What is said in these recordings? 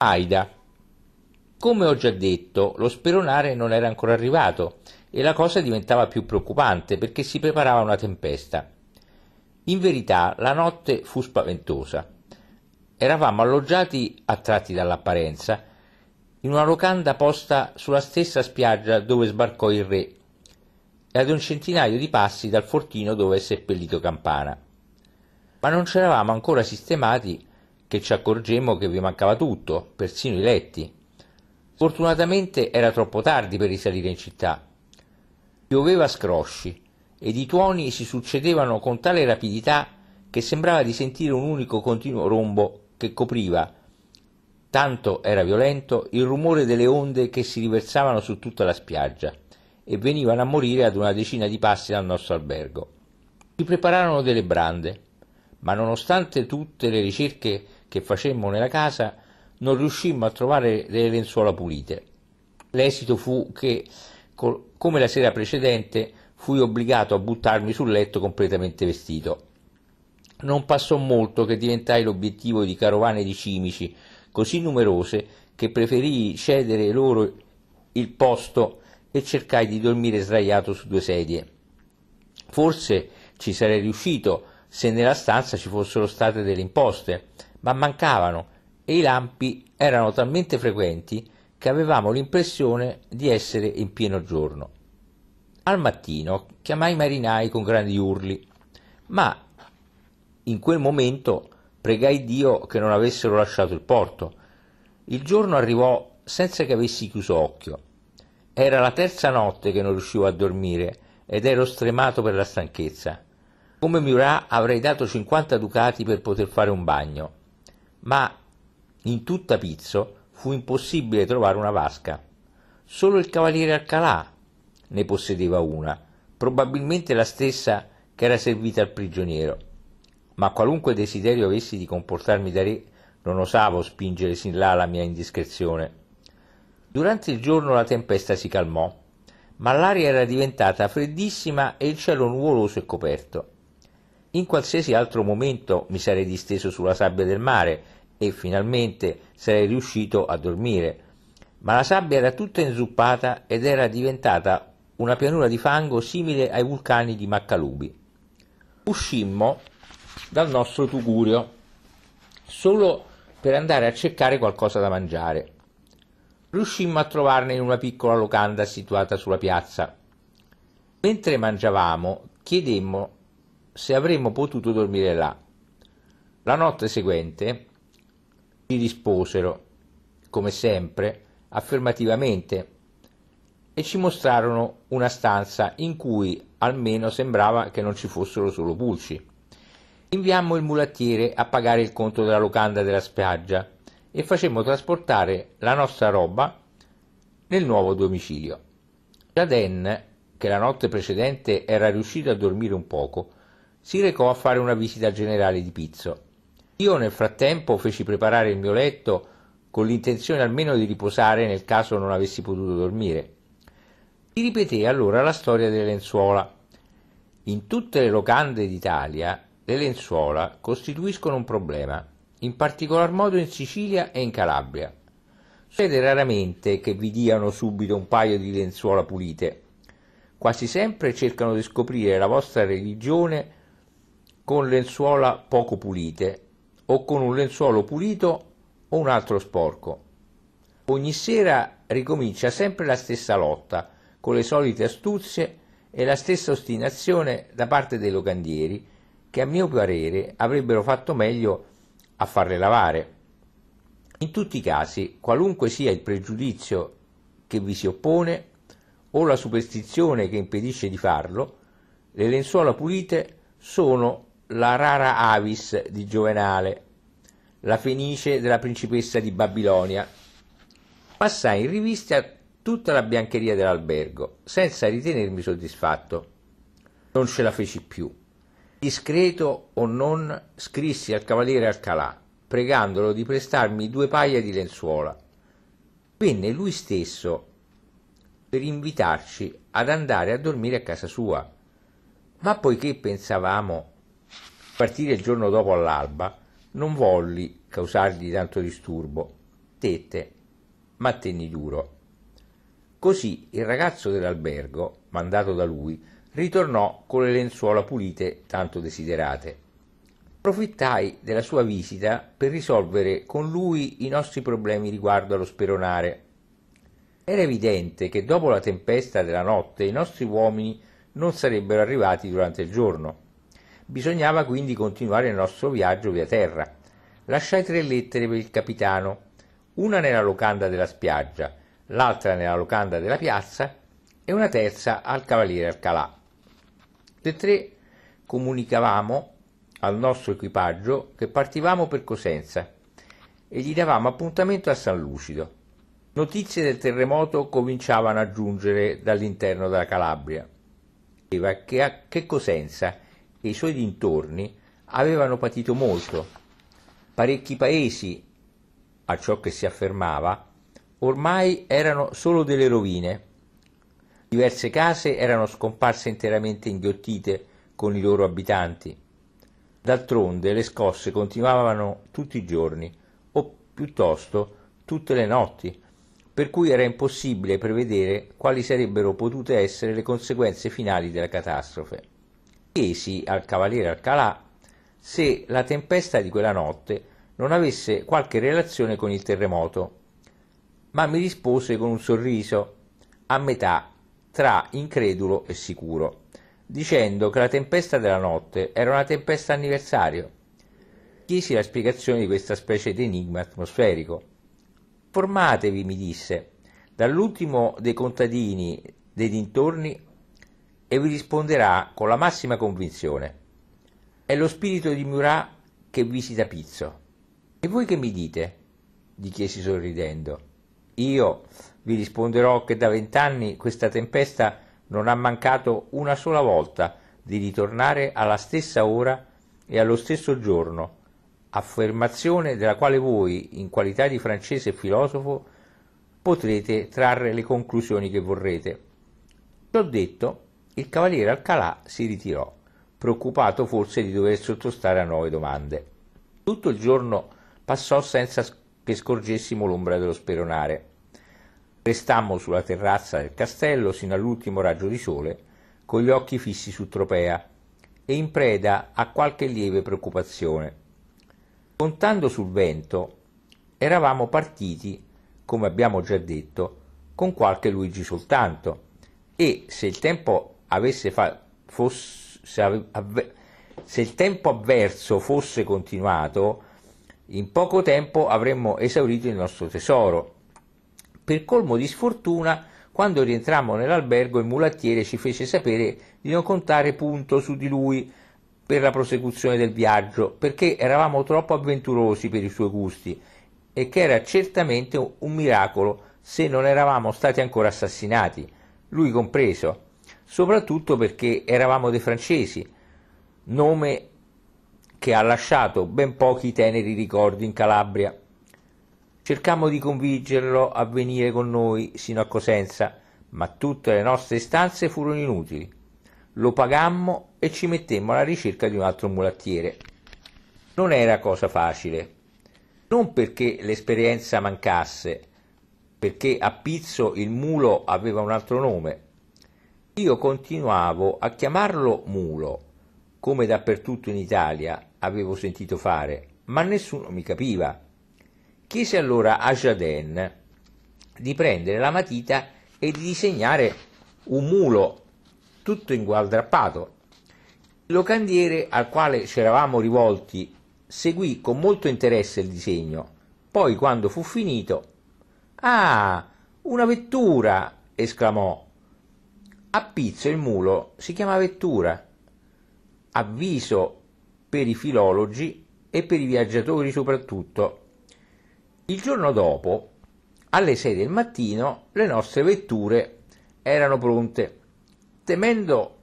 Aida. Come ho già detto, lo speronare non era ancora arrivato e la cosa diventava più preoccupante perché si preparava una tempesta. In verità la notte fu spaventosa. Eravamo alloggiati, attratti dall'apparenza, in una locanda posta sulla stessa spiaggia dove sbarcò il re e ad un centinaio di passi dal fortino dove è seppellito Campana. Ma non c'eravamo ancora sistemati che ci accorgemmo che vi mancava tutto, persino i letti. Fortunatamente era troppo tardi per risalire in città. Pioveva a scrosci ed i tuoni si succedevano con tale rapidità che sembrava di sentire un unico continuo rombo che copriva, tanto era violento, il rumore delle onde che si riversavano su tutta la spiaggia e venivano a morire ad una decina di passi dal nostro albergo. Si prepararono delle brande, ma nonostante tutte le ricerche che facemmo nella casa non riuscimmo a trovare delle lenzuola pulite. L'esito fu che, come la sera precedente, fui obbligato a buttarmi sul letto completamente vestito. Non passò molto che diventai l'obiettivo di carovane di cimici così numerose che preferii cedere loro il posto e cercai di dormire sdraiato su due sedie. Forse ci sarei riuscito se nella stanza ci fossero state delle imposte, ma mancavano e i lampi erano talmente frequenti che avevamo l'impressione di essere in pieno giorno. Al mattino chiamai i marinai con grandi urli, ma in quel momento pregai Dio che non avessero lasciato il porto. Il giorno arrivò senza che avessi chiuso occhio. Era la terza notte che non riuscivo a dormire ed ero stremato per la stanchezza. Come Murat avrei dato 50 ducati per poter fare un bagno ma in tutta Pizzo fu impossibile trovare una vasca. Solo il cavaliere Alcalà ne possedeva una, probabilmente la stessa che era servita al prigioniero. Ma qualunque desiderio avessi di comportarmi da re, non osavo spingere sin là la mia indiscrezione. Durante il giorno la tempesta si calmò, ma l'aria era diventata freddissima e il cielo nuvoloso e coperto. In qualsiasi altro momento mi sarei disteso sulla sabbia del mare e finalmente sarei riuscito a dormire, ma la sabbia era tutta inzuppata ed era diventata una pianura di fango simile ai vulcani di Maccalubi. Uscimmo dal nostro tugurio solo per andare a cercare qualcosa da mangiare. Riuscimmo a trovarne in una piccola locanda situata sulla piazza. Mentre mangiavamo, chiedemmo se avremmo potuto dormire là. La notte seguente si risposero, come sempre, affermativamente e ci mostrarono una stanza in cui almeno sembrava che non ci fossero solo pulci. Inviammo il mulattiere a pagare il conto della locanda della spiaggia e facemmo trasportare la nostra roba nel nuovo domicilio. Jaden, che la notte precedente era riuscito a dormire un poco, si recò a fare una visita generale di Pizzo. Io nel frattempo feci preparare il mio letto con l'intenzione almeno di riposare nel caso non avessi potuto dormire. Si ripeté allora la storia delle lenzuola. In tutte le locande d'Italia le lenzuola costituiscono un problema, in particolar modo in Sicilia e in Calabria. Succede raramente che vi diano subito un paio di lenzuola pulite. Quasi sempre cercano di scoprire la vostra religione con lenzuola poco pulite o con un lenzuolo pulito o un altro sporco. Ogni sera ricomincia sempre la stessa lotta, con le solite astuzie e la stessa ostinazione da parte dei locandieri, che a mio parere avrebbero fatto meglio a farle lavare. In tutti i casi, qualunque sia il pregiudizio che vi si oppone o la superstizione che impedisce di farlo, le lenzuola pulite sono la rara avis di Giovenale, la fenice della principessa di Babilonia. Passai in rivista tutta la biancheria dell'albergo, senza ritenermi soddisfatto. Non ce la feci più. Discreto o non, scrissi al cavaliere Alcalà, pregandolo di prestarmi due paia di lenzuola. Venne lui stesso per invitarci ad andare a dormire a casa sua. Ma poiché pensavamo Partire il giorno dopo all'alba, non volli causargli tanto disturbo, tette, ma tenni duro. Così il ragazzo dell'albergo, mandato da lui, ritornò con le lenzuola pulite tanto desiderate. Profittai della sua visita per risolvere con lui i nostri problemi riguardo allo speronare. Era evidente che dopo la tempesta della notte i nostri uomini non sarebbero arrivati durante il giorno. Bisognava quindi continuare il nostro viaggio via terra. Lasciai tre lettere per il capitano, una nella locanda della spiaggia, l'altra nella locanda della piazza e una terza al cavaliere Alcalà. Le tre comunicavamo al nostro equipaggio che partivamo per Cosenza e gli davamo appuntamento a San Lucido. Notizie del terremoto cominciavano a giungere dall'interno della Calabria. Che a che Cosenza e i suoi dintorni avevano patito molto. Parecchi paesi, a ciò che si affermava, ormai erano solo delle rovine. Diverse case erano scomparse interamente inghiottite con i loro abitanti. D'altronde le scosse continuavano tutti i giorni, o piuttosto tutte le notti, per cui era impossibile prevedere quali sarebbero potute essere le conseguenze finali della catastrofe chiesi al cavaliere Alcalà se la tempesta di quella notte non avesse qualche relazione con il terremoto, ma mi rispose con un sorriso, a metà tra incredulo e sicuro, dicendo che la tempesta della notte era una tempesta anniversario. Chiesi la spiegazione di questa specie di enigma atmosferico. Formatevi, mi disse, dall'ultimo dei contadini dei dintorni e vi risponderà con la massima convinzione. È lo spirito di Murat che visita Pizzo. E voi che mi dite? gli chiesi sorridendo. Io vi risponderò che da vent'anni questa tempesta non ha mancato una sola volta di ritornare alla stessa ora e allo stesso giorno, affermazione della quale voi, in qualità di francese filosofo, potrete trarre le conclusioni che vorrete. Ciò detto, il cavaliere Alcalà si ritirò, preoccupato forse di dover sottostare a nuove domande. Tutto il giorno passò senza che scorgessimo l'ombra dello speronare. Restammo sulla terrazza del castello sino all'ultimo raggio di sole, con gli occhi fissi su Tropea e in preda a qualche lieve preoccupazione. Contando sul vento, eravamo partiti, come abbiamo già detto, con qualche Luigi soltanto e se il tempo avesse fatto, fosse, se, avve, se il tempo avverso fosse continuato, in poco tempo avremmo esaurito il nostro tesoro. Per colmo di sfortuna, quando rientrammo nell'albergo, il mulattiere ci fece sapere di non contare punto su di lui per la prosecuzione del viaggio, perché eravamo troppo avventurosi per i suoi gusti e che era certamente un miracolo se non eravamo stati ancora assassinati, lui compreso soprattutto perché eravamo dei francesi, nome che ha lasciato ben pochi teneri ricordi in Calabria. Cercammo di convincerlo a venire con noi sino a Cosenza, ma tutte le nostre istanze furono inutili. Lo pagammo e ci mettemmo alla ricerca di un altro mulattiere. Non era cosa facile, non perché l'esperienza mancasse, perché a Pizzo il mulo aveva un altro nome, io continuavo a chiamarlo mulo, come dappertutto in Italia avevo sentito fare, ma nessuno mi capiva. Chiese allora a Jaden di prendere la matita e di disegnare un mulo tutto ingualdrappato. Il locandiere al quale ci eravamo rivolti seguì con molto interesse il disegno. Poi, quando fu finito, Ah, una vettura! esclamò a Pizzo il mulo si chiama vettura, avviso per i filologi e per i viaggiatori soprattutto. Il giorno dopo, alle 6 del mattino, le nostre vetture erano pronte. Temendo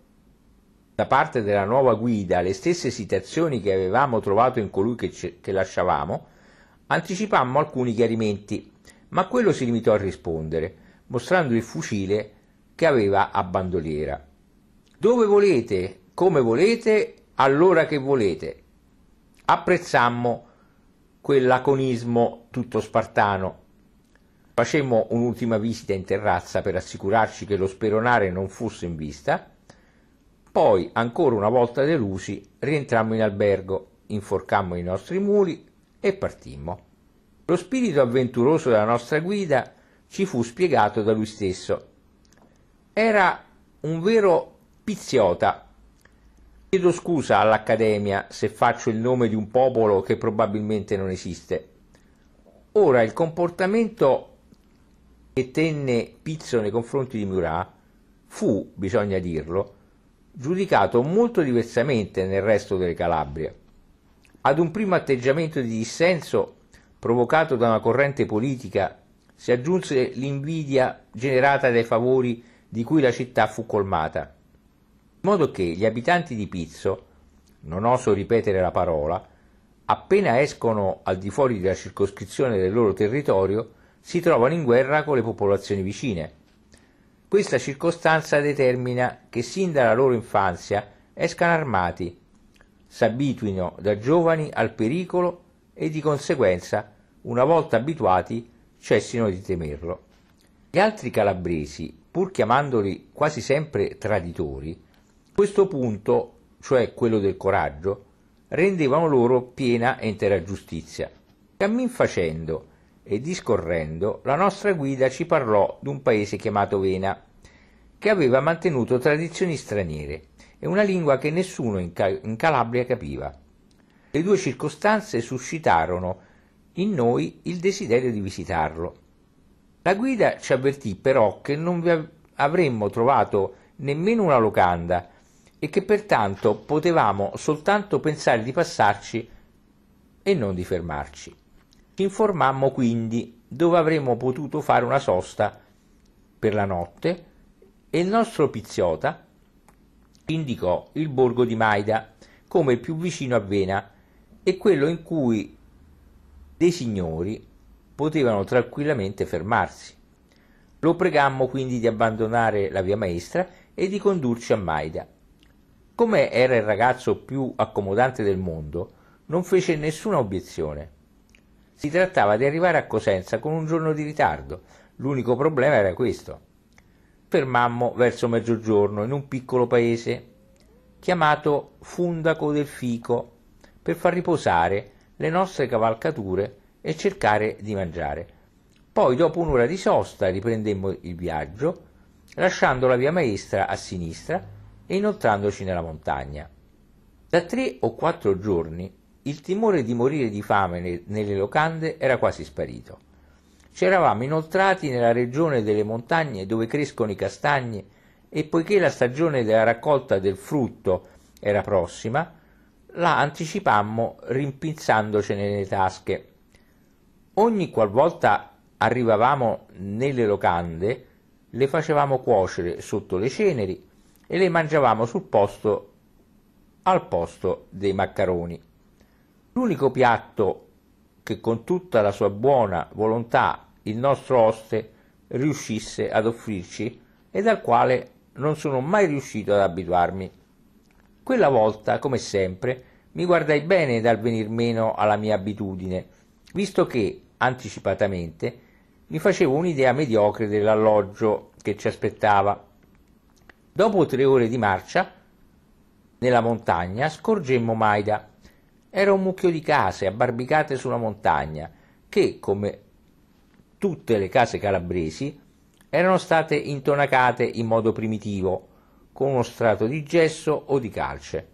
da parte della nuova guida le stesse esitazioni che avevamo trovato in colui che, che lasciavamo, anticipammo alcuni chiarimenti, ma quello si limitò a rispondere, mostrando il fucile che aveva a bandoliera. Dove volete, come volete, all'ora che volete. Apprezzammo quell'aconismo tutto spartano. Facemmo un'ultima visita in terrazza per assicurarci che lo speronare non fosse in vista. Poi, ancora una volta delusi, rientrammo in albergo, inforcammo i nostri muli e partimmo. Lo spirito avventuroso della nostra guida ci fu spiegato da lui stesso era un vero piziota. Chiedo scusa all'Accademia se faccio il nome di un popolo che probabilmente non esiste. Ora, il comportamento che tenne Pizzo nei confronti di Murat fu, bisogna dirlo, giudicato molto diversamente nel resto delle Calabrie. Ad un primo atteggiamento di dissenso provocato da una corrente politica si aggiunse l'invidia generata dai favori di cui la città fu colmata. In modo che gli abitanti di Pizzo, non oso ripetere la parola, appena escono al di fuori della circoscrizione del loro territorio, si trovano in guerra con le popolazioni vicine. Questa circostanza determina che sin dalla loro infanzia escano armati, s'abituino da giovani al pericolo e di conseguenza, una volta abituati, cessino di temerlo. Gli altri calabresi pur chiamandoli quasi sempre traditori, questo punto, cioè quello del coraggio, rendevano loro piena e intera giustizia. Cammin facendo e discorrendo, la nostra guida ci parlò d'un paese chiamato Vena, che aveva mantenuto tradizioni straniere e una lingua che nessuno in, Cal in Calabria capiva. Le due circostanze suscitarono in noi il desiderio di visitarlo la guida ci avvertì però che non avremmo trovato nemmeno una locanda e che pertanto potevamo soltanto pensare di passarci e non di fermarci. Ci informammo quindi dove avremmo potuto fare una sosta per la notte e il nostro pizziota indicò il borgo di Maida come il più vicino a Vena e quello in cui dei signori potevano tranquillamente fermarsi. Lo pregammo quindi di abbandonare la via maestra e di condurci a Maida. Come era il ragazzo più accomodante del mondo, non fece nessuna obiezione. Si trattava di arrivare a Cosenza con un giorno di ritardo, l'unico problema era questo. Fermammo verso mezzogiorno in un piccolo paese chiamato Fundaco del Fico per far riposare le nostre cavalcature e cercare di mangiare. Poi, dopo un'ora di sosta, riprendemmo il viaggio, lasciando la via maestra a sinistra e inoltrandoci nella montagna. Da tre o quattro giorni il timore di morire di fame nelle locande era quasi sparito. Ci eravamo inoltrati nella regione delle montagne dove crescono i castagni e poiché la stagione della raccolta del frutto era prossima, la anticipammo rimpinzandocene nelle tasche Ogni qualvolta arrivavamo nelle locande, le facevamo cuocere sotto le ceneri e le mangiavamo sul posto al posto dei maccaroni. L'unico piatto che con tutta la sua buona volontà il nostro oste riuscisse ad offrirci e dal quale non sono mai riuscito ad abituarmi. Quella volta, come sempre, mi guardai bene dal venir meno alla mia abitudine, visto che anticipatamente, mi facevo un'idea mediocre dell'alloggio che ci aspettava. Dopo tre ore di marcia, nella montagna, scorgemmo Maida. Era un mucchio di case abbarbicate sulla montagna, che, come tutte le case calabresi, erano state intonacate in modo primitivo, con uno strato di gesso o di calce,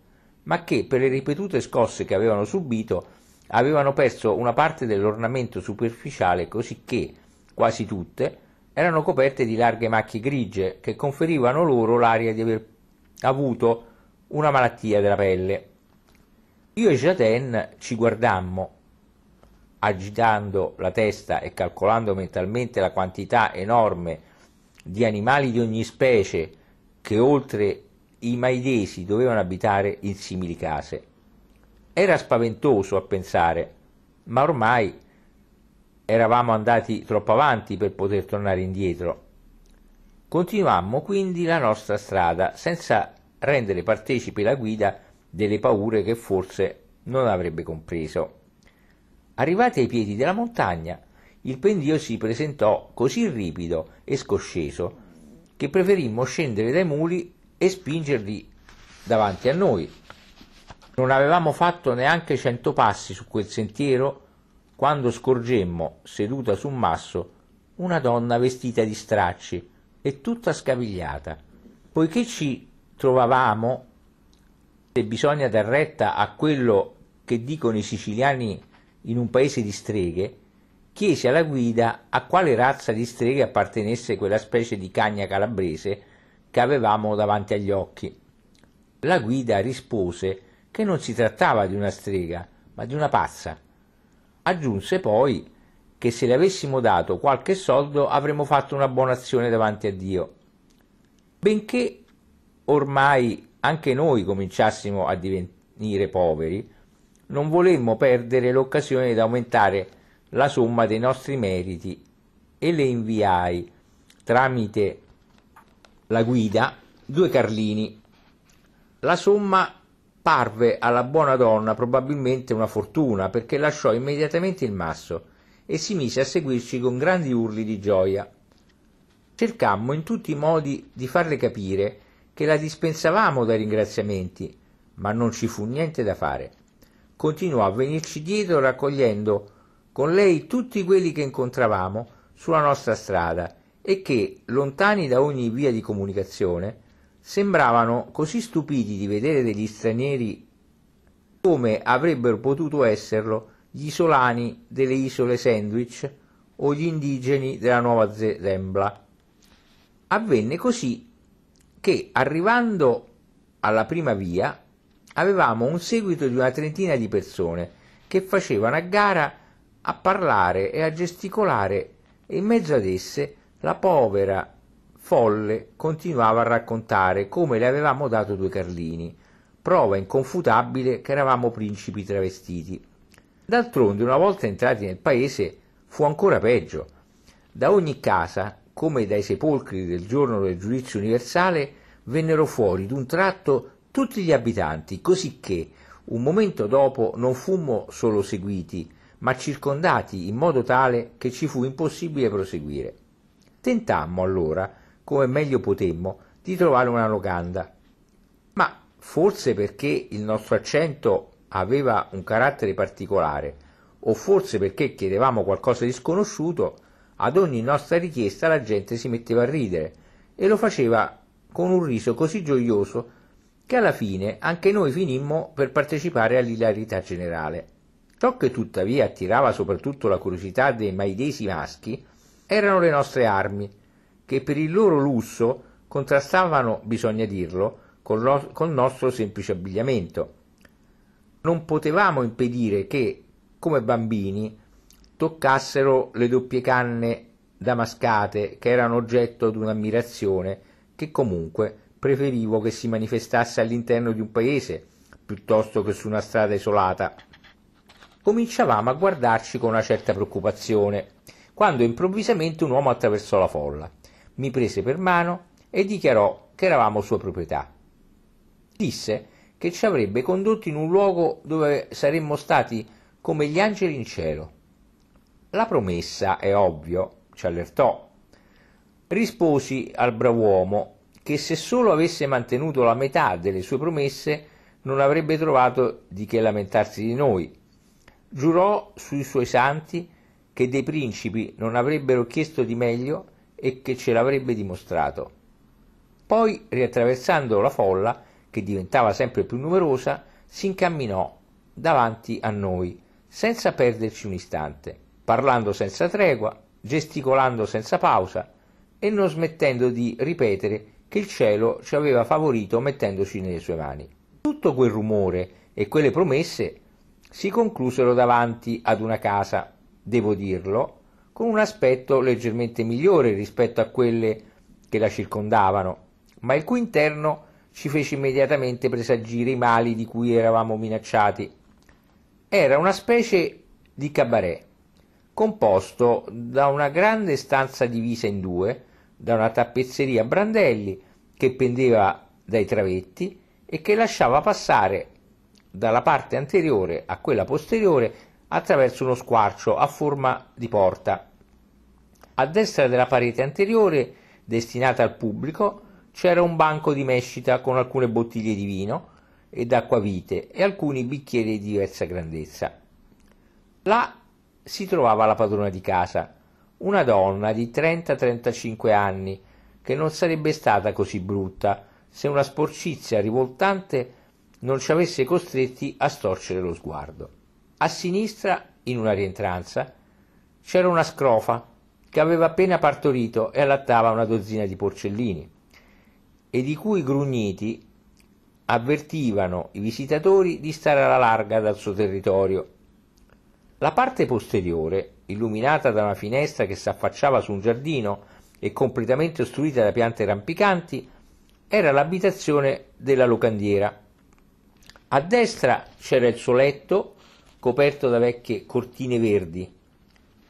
ma che per le ripetute scosse che avevano subito avevano perso una parte dell'ornamento superficiale cosicché, quasi tutte, erano coperte di larghe macchie grigie che conferivano loro l'aria di aver avuto una malattia della pelle. Io e Jaten ci guardammo, agitando la testa e calcolando mentalmente la quantità enorme di animali di ogni specie che oltre i maidesi dovevano abitare in simili case. Era spaventoso a pensare, ma ormai eravamo andati troppo avanti per poter tornare indietro. Continuammo quindi la nostra strada senza rendere partecipi la guida delle paure che forse non avrebbe compreso. Arrivati ai piedi della montagna, il pendio si presentò così ripido e scosceso che preferimmo scendere dai muli e spingerli davanti a noi non avevamo fatto neanche cento passi su quel sentiero quando scorgemmo, seduta su un masso, una donna vestita di stracci e tutta scavigliata. Poiché ci trovavamo, se bisogna dar retta a quello che dicono i siciliani in un paese di streghe, chiesi alla guida a quale razza di streghe appartenesse quella specie di cagna calabrese che avevamo davanti agli occhi. La guida rispose che che non si trattava di una strega, ma di una pazza. Aggiunse poi che se le avessimo dato qualche soldo avremmo fatto una buona azione davanti a Dio. Benché ormai anche noi cominciassimo a divenire poveri, non volemmo perdere l'occasione di aumentare la somma dei nostri meriti e le inviai tramite la guida due carlini. La somma parve alla buona donna probabilmente una fortuna, perché lasciò immediatamente il masso e si mise a seguirci con grandi urli di gioia. Cercammo in tutti i modi di farle capire che la dispensavamo dai ringraziamenti, ma non ci fu niente da fare. Continuò a venirci dietro raccogliendo con lei tutti quelli che incontravamo sulla nostra strada e che, lontani da ogni via di comunicazione, sembravano così stupiti di vedere degli stranieri come avrebbero potuto esserlo gli isolani delle isole Sandwich o gli indigeni della Nuova Zembla. Avvenne così che arrivando alla prima via avevamo un seguito di una trentina di persone che facevano a gara a parlare e a gesticolare e in mezzo ad esse la povera Folle continuava a raccontare come le avevamo dato due carlini, prova inconfutabile che eravamo principi travestiti. D'altronde, una volta entrati nel paese, fu ancora peggio. Da ogni casa, come dai sepolcri del giorno del giudizio universale, vennero fuori d'un tratto tutti gli abitanti, così che, un momento dopo, non fummo solo seguiti, ma circondati in modo tale che ci fu impossibile proseguire. Tentammo allora come meglio potemmo, di trovare una locanda. Ma forse perché il nostro accento aveva un carattere particolare, o forse perché chiedevamo qualcosa di sconosciuto, ad ogni nostra richiesta la gente si metteva a ridere e lo faceva con un riso così gioioso che alla fine anche noi finimmo per partecipare all'ilarità generale. Ciò che tuttavia attirava soprattutto la curiosità dei maidesi maschi erano le nostre armi, che per il loro lusso contrastavano, bisogna dirlo, col, col nostro semplice abbigliamento. Non potevamo impedire che, come bambini, toccassero le doppie canne damascate che erano oggetto di un'ammirazione che comunque preferivo che si manifestasse all'interno di un paese piuttosto che su una strada isolata. Cominciavamo a guardarci con una certa preoccupazione, quando improvvisamente un uomo attraversò la folla mi prese per mano e dichiarò che eravamo sua proprietà. Disse che ci avrebbe condotti in un luogo dove saremmo stati come gli angeli in cielo. La promessa, è ovvio, ci allertò. Risposi al brav'uomo che se solo avesse mantenuto la metà delle sue promesse non avrebbe trovato di che lamentarsi di noi. Giurò sui suoi santi che dei principi non avrebbero chiesto di meglio e che ce l'avrebbe dimostrato. Poi, riattraversando la folla, che diventava sempre più numerosa, si incamminò davanti a noi, senza perderci un istante, parlando senza tregua, gesticolando senza pausa e non smettendo di ripetere che il cielo ci aveva favorito mettendoci nelle sue mani. Tutto quel rumore e quelle promesse si conclusero davanti ad una casa, devo dirlo, con un aspetto leggermente migliore rispetto a quelle che la circondavano, ma il cui interno ci fece immediatamente presagire i mali di cui eravamo minacciati. Era una specie di cabaret, composto da una grande stanza divisa in due, da una tappezzeria a brandelli che pendeva dai travetti e che lasciava passare dalla parte anteriore a quella posteriore attraverso uno squarcio a forma di porta. A destra della parete anteriore, destinata al pubblico, c'era un banco di mescita con alcune bottiglie di vino ed acquavite e alcuni bicchieri di diversa grandezza. Là si trovava la padrona di casa, una donna di 30-35 anni, che non sarebbe stata così brutta se una sporcizia rivoltante non ci avesse costretti a storcere lo sguardo. A sinistra, in una rientranza, c'era una scrofa che aveva appena partorito e allattava una dozzina di porcellini, e di cui grugniti avvertivano i visitatori di stare alla larga dal suo territorio. La parte posteriore, illuminata da una finestra che si affacciava su un giardino e completamente ostruita da piante rampicanti, era l'abitazione della locandiera. A destra c'era il suo letto, coperto da vecchie cortine verdi,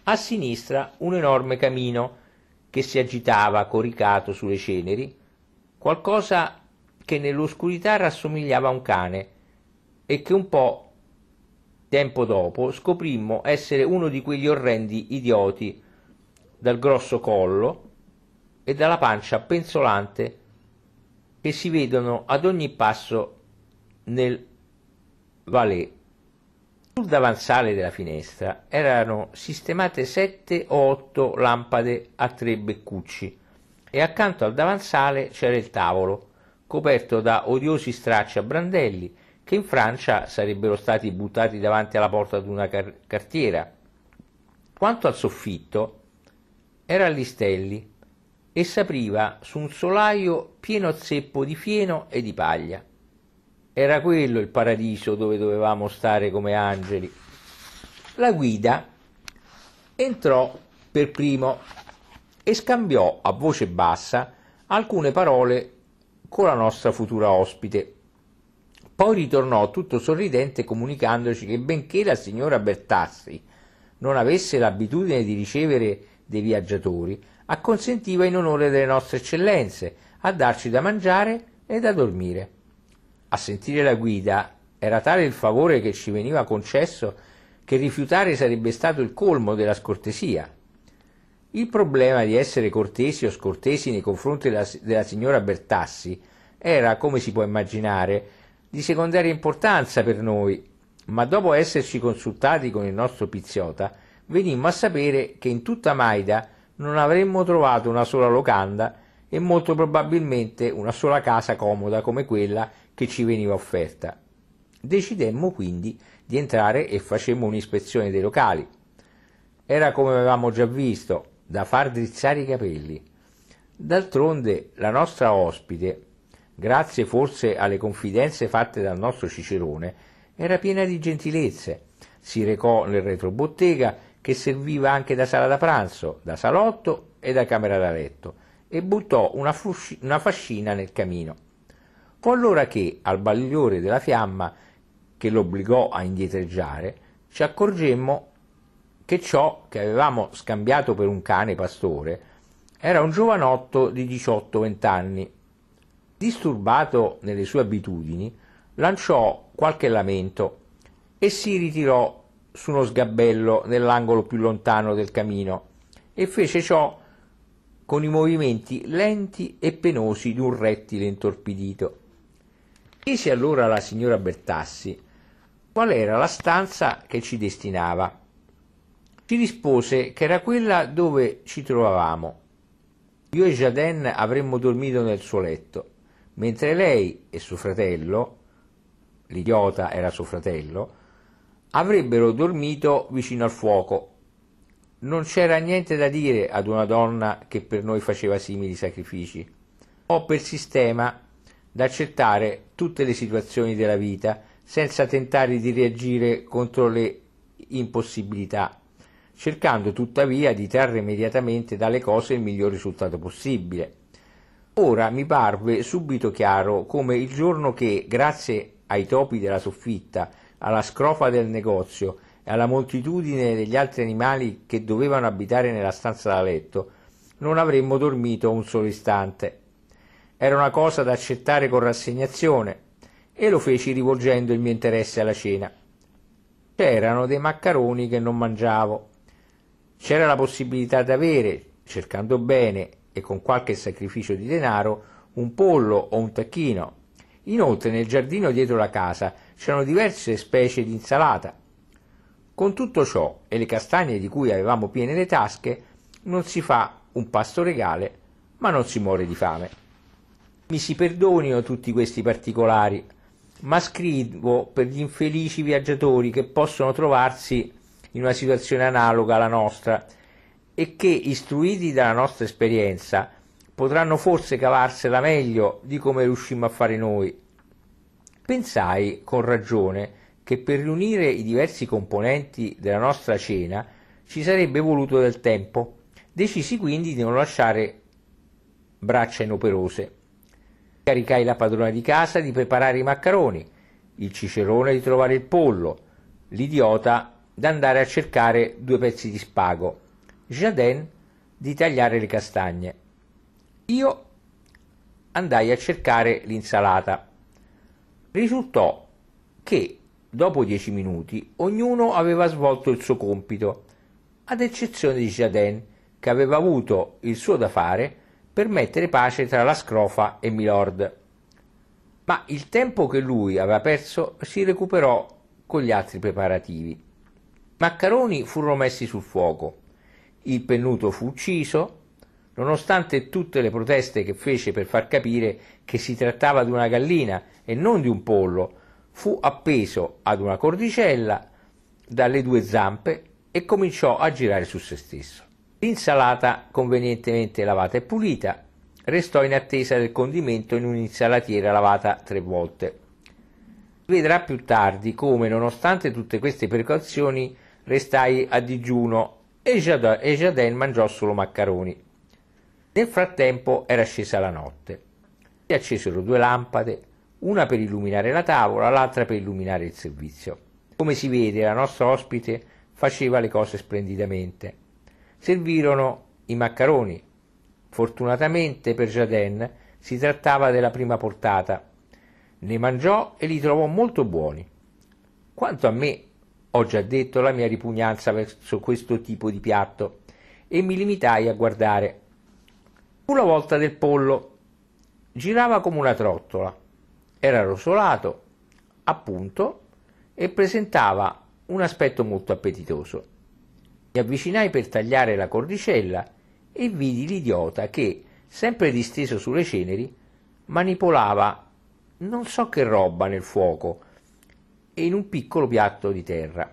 a sinistra un enorme camino che si agitava coricato sulle ceneri, qualcosa che nell'oscurità rassomigliava a un cane e che un po' tempo dopo scoprimmo essere uno di quegli orrendi idioti dal grosso collo e dalla pancia penzolante che si vedono ad ogni passo nel valet sul davanzale della finestra erano sistemate sette o otto lampade a tre beccucci e accanto al davanzale c'era il tavolo, coperto da odiosi stracci a brandelli che in Francia sarebbero stati buttati davanti alla porta di una car- cartiera. Quanto al soffitto, era a listelli e s'apriva su un solaio pieno a zeppo di fieno e di paglia. Era quello il paradiso dove dovevamo stare come angeli. La guida entrò per primo e scambiò a voce bassa alcune parole con la nostra futura ospite. Poi ritornò tutto sorridente comunicandoci che benché la signora Bertassi non avesse l'abitudine di ricevere dei viaggiatori, acconsentiva in onore delle nostre eccellenze a darci da mangiare e da dormire a sentire la guida, era tale il favore che ci veniva concesso che rifiutare sarebbe stato il colmo della scortesia. Il problema di essere cortesi o scortesi nei confronti della, della signora Bertassi era, come si può immaginare, di secondaria importanza per noi, ma dopo esserci consultati con il nostro Pizziota, venimmo a sapere che in tutta Maida non avremmo trovato una sola locanda e molto probabilmente una sola casa comoda come quella che che ci veniva offerta. Decidemmo quindi di entrare e facemmo un'ispezione dei locali. Era come avevamo già visto, da far drizzare i capelli. D'altronde la nostra ospite, grazie forse alle confidenze fatte dal nostro Cicerone, era piena di gentilezze. Si recò nel retrobottega che serviva anche da sala da pranzo, da salotto e da camera da letto e buttò una, fusci- una fascina nel camino. Collora che, al bagliore della fiamma che l'obbligò a indietreggiare, ci accorgemmo che ciò che avevamo scambiato per un cane pastore era un giovanotto di 18-20 anni. Disturbato nelle sue abitudini, lanciò qualche lamento e si ritirò su uno sgabello nell'angolo più lontano del camino e fece ciò con i movimenti lenti e penosi di un rettile intorpidito. Chiese allora alla signora Bertassi qual era la stanza che ci destinava. Ci rispose che era quella dove ci trovavamo. Io e Jaden avremmo dormito nel suo letto, mentre lei e suo fratello, l'idiota era suo fratello, avrebbero dormito vicino al fuoco. Non c'era niente da dire ad una donna che per noi faceva simili sacrifici. O per sistema da accettare tutte le situazioni della vita senza tentare di reagire contro le impossibilità, cercando tuttavia di trarre immediatamente dalle cose il miglior risultato possibile. Ora mi parve subito chiaro come il giorno che, grazie ai topi della soffitta, alla scrofa del negozio e alla moltitudine degli altri animali che dovevano abitare nella stanza da letto, non avremmo dormito un solo istante. Era una cosa da accettare con rassegnazione e lo feci rivolgendo il mio interesse alla cena. C'erano dei maccheroni che non mangiavo. C'era la possibilità di avere, cercando bene e con qualche sacrificio di denaro, un pollo o un tacchino. Inoltre nel giardino dietro la casa c'erano diverse specie di insalata. Con tutto ciò e le castagne di cui avevamo piene le tasche, non si fa un pasto regale, ma non si muore di fame. Mi si perdonino tutti questi particolari, ma scrivo per gli infelici viaggiatori che possono trovarsi in una situazione analoga alla nostra e che, istruiti dalla nostra esperienza, potranno forse cavarsela meglio di come riuscimmo a fare noi. Pensai con ragione che per riunire i diversi componenti della nostra cena ci sarebbe voluto del tempo. Decisi quindi di non lasciare braccia inoperose. Caricai la padrona di casa di preparare i maccheroni, il cicerone di trovare il pollo, l'idiota d'andare a cercare due pezzi di spago, Jaden di tagliare le castagne. Io andai a cercare l'insalata. Risultò che dopo dieci minuti ognuno aveva svolto il suo compito, ad eccezione di Jaden, che aveva avuto il suo da fare per mettere pace tra la scrofa e Milord. Ma il tempo che lui aveva perso si recuperò con gli altri preparativi. Maccaroni furono messi sul fuoco, il pennuto fu ucciso, nonostante tutte le proteste che fece per far capire che si trattava di una gallina e non di un pollo, fu appeso ad una cordicella dalle due zampe e cominciò a girare su se stesso. L'insalata, convenientemente lavata e pulita, restò in attesa del condimento in un'insalatiera lavata tre volte. Si vedrà più tardi come, nonostante tutte queste precauzioni, restai a digiuno e Jardin mangiò solo maccheroni. Nel frattempo era scesa la notte. Si accesero due lampade, una per illuminare la tavola, l'altra per illuminare il servizio. Come si vede, la nostra ospite faceva le cose splendidamente. Servirono i maccheroni. Fortunatamente per Jaden si trattava della prima portata. Ne mangiò e li trovò molto buoni. Quanto a me, ho già detto la mia ripugnanza verso questo tipo di piatto e mi limitai a guardare. Una volta del pollo girava come una trottola, era rosolato, appunto, e presentava un aspetto molto appetitoso. Mi avvicinai per tagliare la cordicella e vidi l'idiota che, sempre disteso sulle ceneri, manipolava non so che roba nel fuoco e in un piccolo piatto di terra.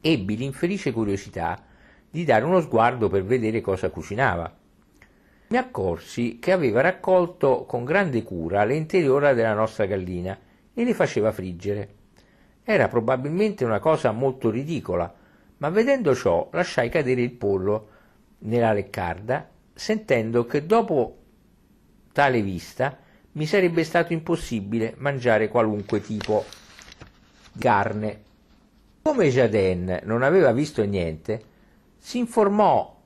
Ebbi l'infelice curiosità di dare uno sguardo per vedere cosa cucinava. Mi accorsi che aveva raccolto con grande cura l'interiora della nostra gallina e le faceva friggere. Era probabilmente una cosa molto ridicola, ma vedendo ciò lasciai cadere il pollo nella leccarda, sentendo che dopo tale vista mi sarebbe stato impossibile mangiare qualunque tipo di carne. Come Jaden non aveva visto niente, si informò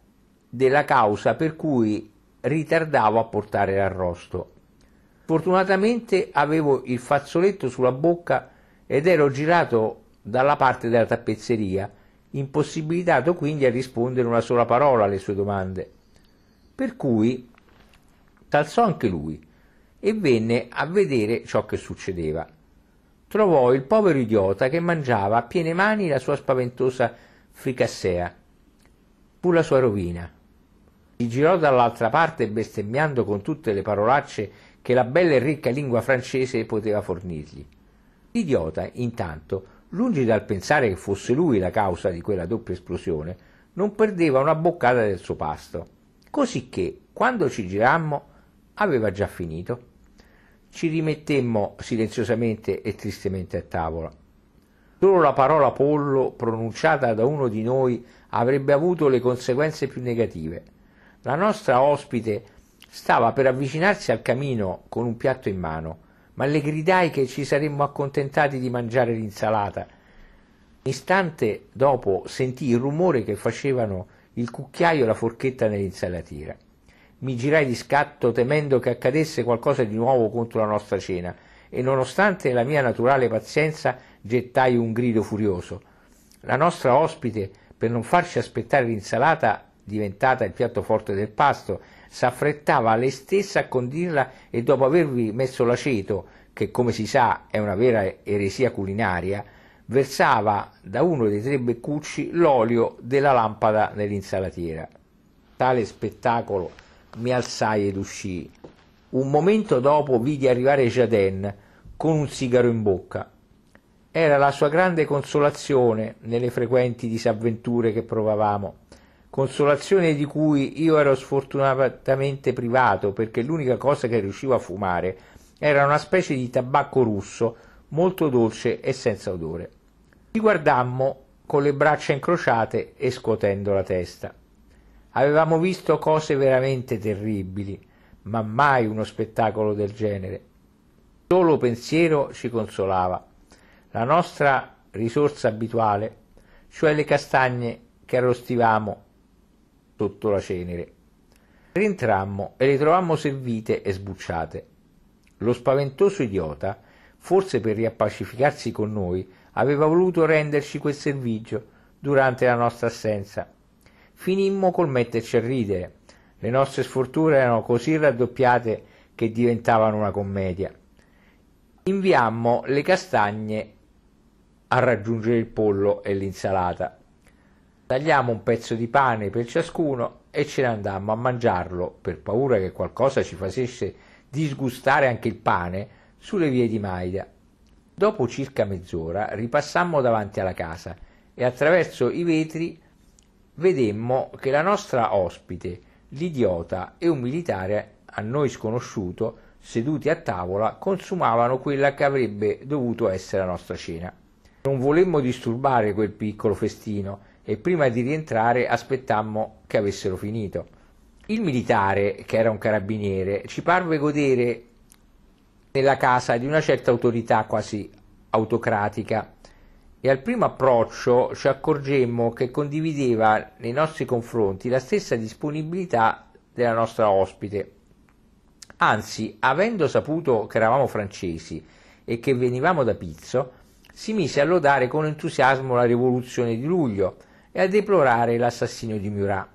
della causa per cui ritardavo a portare l'arrosto. Fortunatamente avevo il fazzoletto sulla bocca ed ero girato dalla parte della tappezzeria impossibilitato quindi a rispondere una sola parola alle sue domande. Per cui calzò anche lui e venne a vedere ciò che succedeva. Trovò il povero idiota che mangiava a piene mani la sua spaventosa fricassea, pur la sua rovina. Si girò dall'altra parte bestemmiando con tutte le parolacce che la bella e ricca lingua francese poteva fornirgli. L'idiota, intanto, lungi dal pensare che fosse lui la causa di quella doppia esplosione, non perdeva una boccata del suo pasto, cosicché, quando ci girammo, aveva già finito. Ci rimettemmo silenziosamente e tristemente a tavola. Solo la parola pollo pronunciata da uno di noi avrebbe avuto le conseguenze più negative. La nostra ospite stava per avvicinarsi al camino con un piatto in mano, ma le gridai che ci saremmo accontentati di mangiare l'insalata. Un istante dopo sentii il rumore che facevano il cucchiaio e la forchetta nell'insalatiera. Mi girai di scatto temendo che accadesse qualcosa di nuovo contro la nostra cena e nonostante la mia naturale pazienza gettai un grido furioso. La nostra ospite, per non farci aspettare l'insalata diventata il piatto forte del pasto s'affrettava lei stessa a condirla e dopo avervi messo l'aceto, che come si sa è una vera eresia culinaria, versava da uno dei tre beccucci l'olio della lampada nell'insalatiera. Tale spettacolo mi alzai ed uscii. Un momento dopo vidi arrivare Jaden con un sigaro in bocca. Era la sua grande consolazione nelle frequenti disavventure che provavamo consolazione di cui io ero sfortunatamente privato perché l'unica cosa che riuscivo a fumare era una specie di tabacco russo molto dolce e senza odore. Ci guardammo con le braccia incrociate e scuotendo la testa. Avevamo visto cose veramente terribili, ma mai uno spettacolo del genere. Il solo pensiero ci consolava. La nostra risorsa abituale, cioè le castagne che arrostivamo sotto la cenere. Rientrammo e le trovammo servite e sbucciate. Lo spaventoso idiota, forse per riappacificarsi con noi, aveva voluto renderci quel servigio durante la nostra assenza. Finimmo col metterci a ridere. Le nostre sfortune erano così raddoppiate che diventavano una commedia. Inviammo le castagne a raggiungere il pollo e l'insalata. Tagliamo un pezzo di pane per ciascuno e ce ne andammo a mangiarlo, per paura che qualcosa ci facesse disgustare anche il pane, sulle vie di Maida. Dopo circa mezz'ora ripassammo davanti alla casa e attraverso i vetri vedemmo che la nostra ospite, l'idiota e un militare a noi sconosciuto, seduti a tavola, consumavano quella che avrebbe dovuto essere la nostra cena. Non volemmo disturbare quel piccolo festino e prima di rientrare aspettammo che avessero finito. Il militare, che era un carabiniere, ci parve godere nella casa di una certa autorità quasi autocratica e al primo approccio ci accorgemmo che condivideva nei nostri confronti la stessa disponibilità della nostra ospite. Anzi, avendo saputo che eravamo francesi e che venivamo da Pizzo, si mise a lodare con entusiasmo la rivoluzione di luglio, e a deplorare l'assassinio di Murat.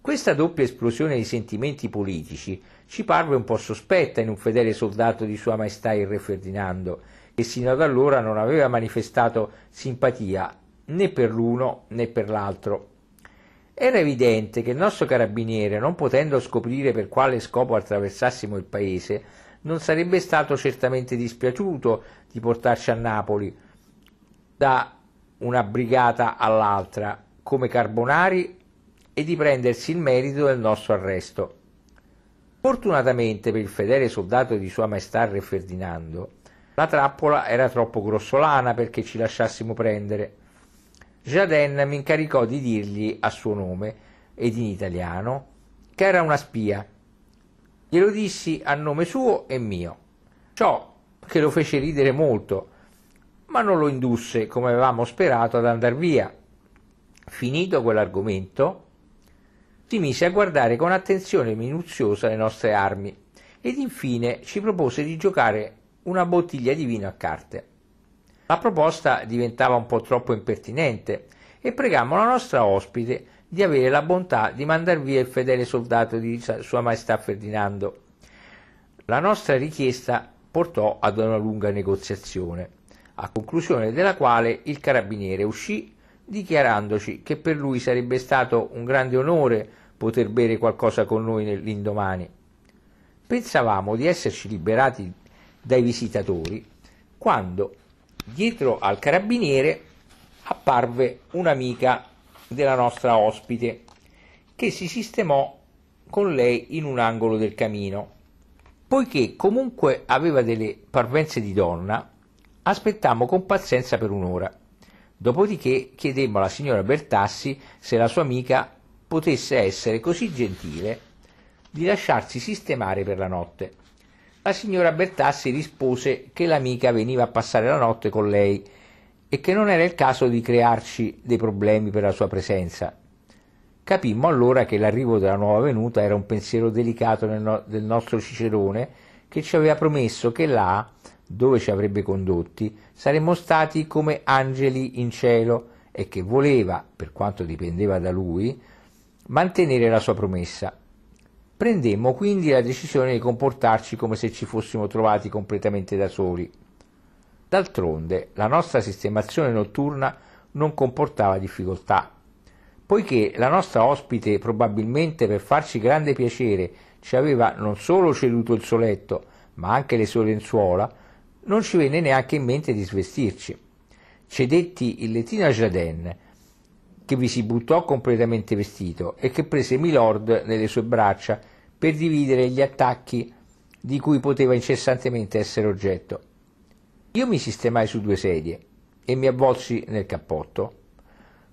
Questa doppia esplosione di sentimenti politici ci parve un po' sospetta in un fedele soldato di Sua Maestà il Re Ferdinando, che sino ad allora non aveva manifestato simpatia né per l'uno né per l'altro. Era evidente che il nostro carabiniere, non potendo scoprire per quale scopo attraversassimo il paese, non sarebbe stato certamente dispiaciuto di portarci a Napoli da una brigata all'altra, come Carbonari e di prendersi il merito del nostro arresto. Fortunatamente per il fedele soldato di Sua Maestà Re Ferdinando, la trappola era troppo grossolana perché ci lasciassimo prendere. Jaden mi incaricò di dirgli a suo nome ed in italiano che era una spia. Glielo dissi a nome suo e mio, ciò che lo fece ridere molto, ma non lo indusse, come avevamo sperato, ad andar via Finito quell'argomento, si mise a guardare con attenzione minuziosa le nostre armi ed infine ci propose di giocare una bottiglia di vino a carte. La proposta diventava un po' troppo impertinente e pregammo la nostra ospite di avere la bontà di mandar via il fedele soldato di Sua Maestà Ferdinando. La nostra richiesta portò ad una lunga negoziazione, a conclusione della quale il carabiniere uscì dichiarandoci che per lui sarebbe stato un grande onore poter bere qualcosa con noi l'indomani. Pensavamo di esserci liberati dai visitatori quando, dietro al carabiniere, apparve un'amica della nostra ospite che si sistemò con lei in un angolo del camino. Poiché comunque aveva delle parvenze di donna, aspettammo con pazienza per un'ora. Dopodiché chiedemmo alla signora Bertassi se la sua amica potesse essere così gentile di lasciarsi sistemare per la notte. La signora Bertassi rispose che l'amica veniva a passare la notte con lei e che non era il caso di crearci dei problemi per la sua presenza. Capimmo allora che l'arrivo della nuova venuta era un pensiero delicato no- del nostro Cicerone che ci aveva promesso che là dove ci avrebbe condotti, saremmo stati come angeli in cielo e che voleva, per quanto dipendeva da lui, mantenere la sua promessa. Prendemmo quindi la decisione di comportarci come se ci fossimo trovati completamente da soli. D'altronde la nostra sistemazione notturna non comportava difficoltà, poiché la nostra ospite probabilmente per farci grande piacere ci aveva non solo ceduto il suo letto, ma anche le sue lenzuola, non ci venne neanche in mente di svestirci. Cedetti il lettino a Jaden, che vi si buttò completamente vestito e che prese Milord nelle sue braccia per dividere gli attacchi di cui poteva incessantemente essere oggetto. Io mi sistemai su due sedie e mi avvolsi nel cappotto.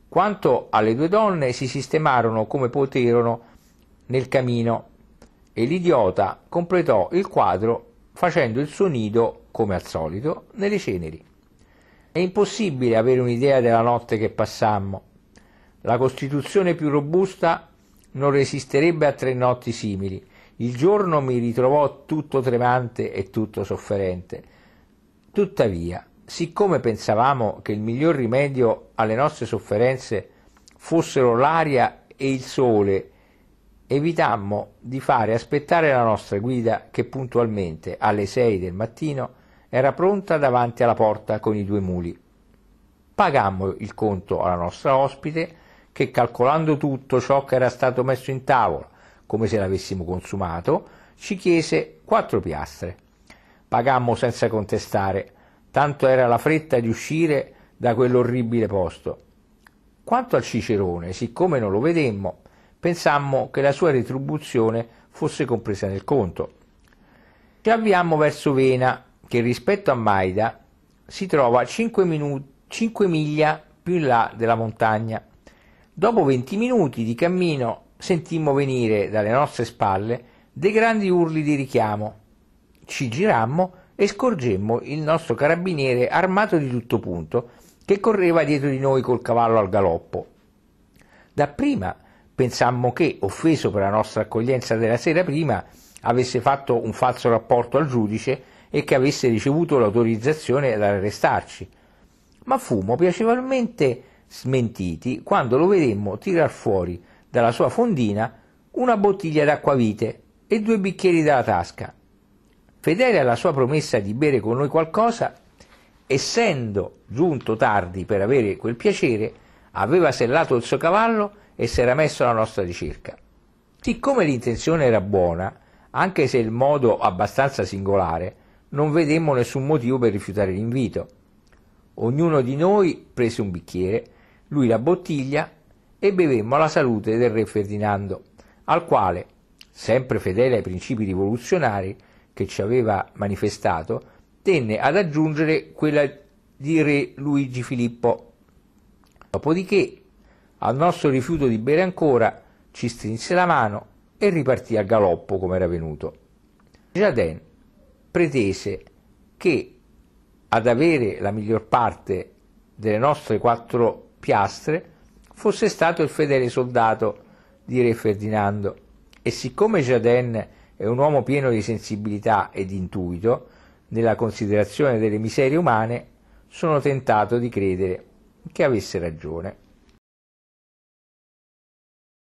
Quanto alle due donne, si sistemarono come poterono nel camino e l'idiota completò il quadro facendo il suo nido, come al solito, nelle ceneri. È impossibile avere un'idea della notte che passammo. La costituzione più robusta non resisterebbe a tre notti simili. Il giorno mi ritrovò tutto tremante e tutto sofferente. Tuttavia, siccome pensavamo che il miglior rimedio alle nostre sofferenze fossero l'aria e il sole evitammo di fare aspettare la nostra guida che puntualmente alle sei del mattino era pronta davanti alla porta con i due muli. Pagammo il conto alla nostra ospite che calcolando tutto ciò che era stato messo in tavola, come se l'avessimo consumato, ci chiese quattro piastre. Pagammo senza contestare, tanto era la fretta di uscire da quell'orribile posto. Quanto al cicerone, siccome non lo vedemmo, pensammo che la sua retribuzione fosse compresa nel conto. Ci avviamo verso Vena, che rispetto a Maida si trova 5, minuti, 5 miglia più in là della montagna. Dopo 20 minuti di cammino sentimmo venire dalle nostre spalle dei grandi urli di richiamo. Ci girammo e scorgemmo il nostro carabiniere armato di tutto punto che correva dietro di noi col cavallo al galoppo. Dapprima pensammo che, offeso per la nostra accoglienza della sera prima, avesse fatto un falso rapporto al giudice e che avesse ricevuto l'autorizzazione ad arrestarci. Ma fummo piacevolmente smentiti quando lo vedemmo tirar fuori dalla sua fondina una bottiglia d'acquavite e due bicchieri dalla tasca. Fedele alla sua promessa di bere con noi qualcosa, essendo giunto tardi per avere quel piacere, aveva sellato il suo cavallo e si era messo alla nostra ricerca. Siccome l'intenzione era buona, anche se il modo abbastanza singolare, non vedemmo nessun motivo per rifiutare l'invito. Ognuno di noi prese un bicchiere, lui la bottiglia e bevemmo la salute del re Ferdinando, al quale, sempre fedele ai principi rivoluzionari che ci aveva manifestato, tenne ad aggiungere quella di re Luigi Filippo. Dopodiché al nostro rifiuto di bere ancora, ci strinse la mano e ripartì a galoppo come era venuto. Jaden pretese che ad avere la miglior parte delle nostre quattro piastre fosse stato il fedele soldato di Re Ferdinando e siccome Jaden è un uomo pieno di sensibilità e di intuito nella considerazione delle miserie umane, sono tentato di credere che avesse ragione.